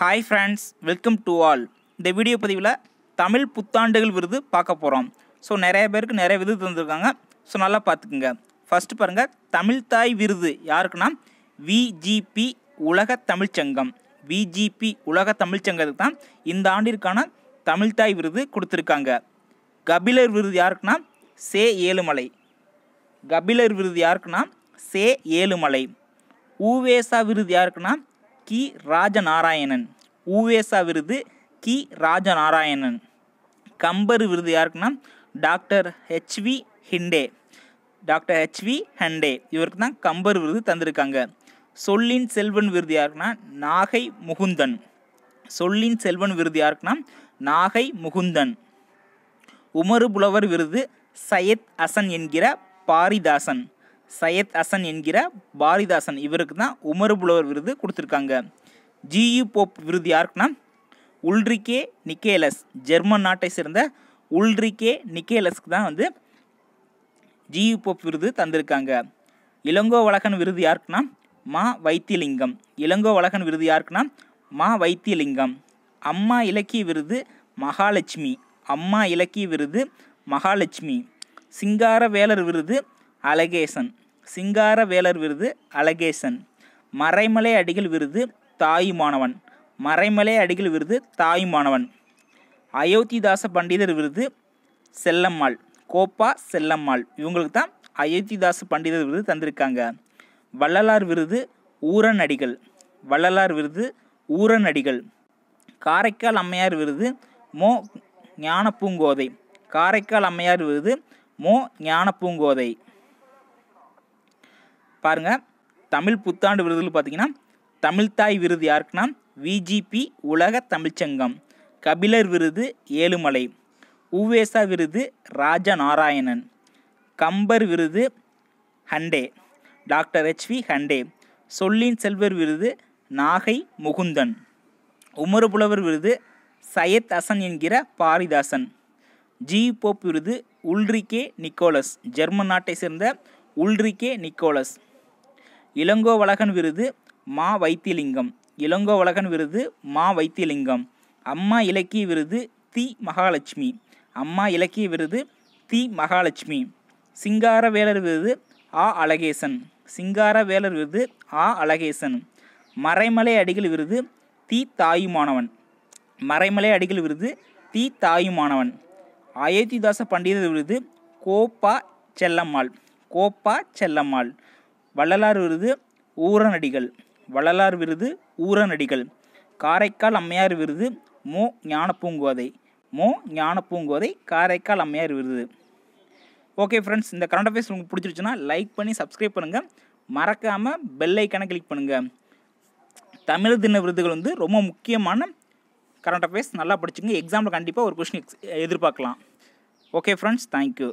hi friends welcome to all இந்த video பதிவில் தமிழ் புத்தாண்டுகள் விருது பார்க்க போகிறோம் ஸோ நிறைய பேருக்கு நிறைய விருது தந்துருக்காங்க ஸோ நல்லா பார்த்துக்குங்க ஃபஸ்ட்டு பாருங்கள் தமிழ்தாய் விருது யாருக்குன்னா விஜிபி உலக தமிழ்ச்சங்கம் விஜிபி உலக தமிழ்ச்சங்கத்துக்கு தான் இந்த ஆண்டிற்கான தமிழ்தாய் விருது கொடுத்துருக்காங்க கபிலர் விருது யாருக்குன்னா சே ஏழுமலை கபிலர் விருது யாருக்குன்னா சே ஏழுமலை ஊவேசா விருது யாருக்குன்னா கி ராஜநாராயணன் ஊவேசா விருது கி ராஜநாராயணன் கம்பர் விருது யாருக்குன்னா doctor H V Hande doctor H V Hande இவருக்கு தான் கம்பர் விருது தந்திருக்காங்க சொல்லின் செல்வன் விருது யாருக்குன்னா நாகை முகுந்தன் சொல்லின் செல்வன் விருது யாருக்குன்னா நாகை முகுந்தன் உமறு புலவர் விருது சையத் அசன் என்கிற பாரிதாசன் சையத் ஹசன் என்கிற பாரதிதாசன் இவருக்கு தான் உமர் புலவர் விருது கொடுத்துருக்காங்க ஜியு போப் விருது யாருக்குன்னா உல்ரிகே நிக்கேலஸ் ஜெர்மன் நாட்டை சேர்ந்த உல்ரிகே நிக்கேலஸ்க்கு தான் வந்து ஜியு போப் விருது தந்திருக்காங்க இளங்கோ வழகன் விருது யாருக்குன்னா மா வைத்தியலிங்கம் இளங்கோ வழகன் விருது யாருக்குன்னா மா வைத்தியலிங்கம் அம்மா இலக்கிய விருது மகாலட்சுமி அம்மா இலக்கிய விருது மகாலட்சுமி சிங்கார வேலர் விருது அழகேசன் வேலர் விருது அழகேசன் மறைமலை அடிகள் விருது மாணவன் மறைமலை அடிகள் விருது மாணவன் அயோத்திதாச பண்டிதர் விருது செல்லம்மாள் கோப்பா செல்லம்மாள் இவங்களுக்கு தான் அயோத்திதாச பண்டிதர் விருது தந்திருக்காங்க வள்ளலார் விருது ஊரன் அடிகள் வள்ளலார் விருது ஊரன் அடிகள் காரைக்கால் அம்மையார் விருது மோ ஞானப்பூங்கோதை காரைக்கால் அம்மையார் விருது மோ ஞானப்பூங்கோதை பாருங்க தமிழ் புத்தாண்டு விருதுகள் பார்த்தீங்கன்னா தமிழ்தாய் விருது யாருக்குன்னா விஜிபி உலக தமிழ்ச்சங்கம் கபிலர் விருது ஏழுமலை உவேசா விருது ராஜ நாராயணன் கம்பர் விருது ஹண்டே டாக்டர் ஹெச்வி ஹண்டே சொல்லின் செல்வர் விருது நாகை முகுந்தன் உமரபுலவர் விருது சையத் ஹசன் என்கிற பாரிதாசன் ஜி போப் விருது உல்ரிகே நிக்கோலஸ் ஜெர்மன் நாட்டை சேர்ந்த உல்ரிக்கே நிக்கோலஸ் இளங்கோவழகன் விருது மா வைத்தியலிங்கம் இளங்கோ இளங்கோவழகன் விருது மா வைத்தியலிங்கம் அம்மா இலக்கிய விருது தி மகாலட்சுமி அம்மா இலக்கிய விருது தி மகாலட்சுமி சிங்கார வேலர் விருது ஆ அழகேசன் சிங்கார வேலர் விருது ஆ அழகேசன் மறைமலை அடிகள் விருது தி தாயுமானவன் மறைமலை அடிகள் விருது தி தாயுமானவன் அயோத்திதாச பண்டிதர் விருது கோப்பா செல்லம்மாள் கோப்பா செல்லம்மாள் வள்ளலார் விருது ஊரநடிகள் வள்ளலார் விருது ஊரநடிகள் காரைக்கால் அம்மையார் விருது மோ ஞானப்பூங்கோதை மோ ஞானப்பூங்கோதை காரைக்கால் அம்மையார் விருது ஓகே ஃப்ரெண்ட்ஸ் இந்த கரண்ட் அஃபேர்ஸ் உங்களுக்கு பிடிச்சிருச்சுன்னா லைக் பண்ணி சப்ஸ்கிரைப் பண்ணுங்கள் மறக்காமல் பெல்லைக்கான கிளிக் பண்ணுங்கள் தமிழ் தின விருதுகள் வந்து ரொம்ப முக்கியமான கரண்ட் அஃபேர்ஸ் நல்லா படிச்சுங்க எக்ஸாமில் கண்டிப்பாக ஒரு கொஷின் எதிர்பார்க்கலாம் ஓகே ஃப்ரெண்ட்ஸ் தேங்க்யூ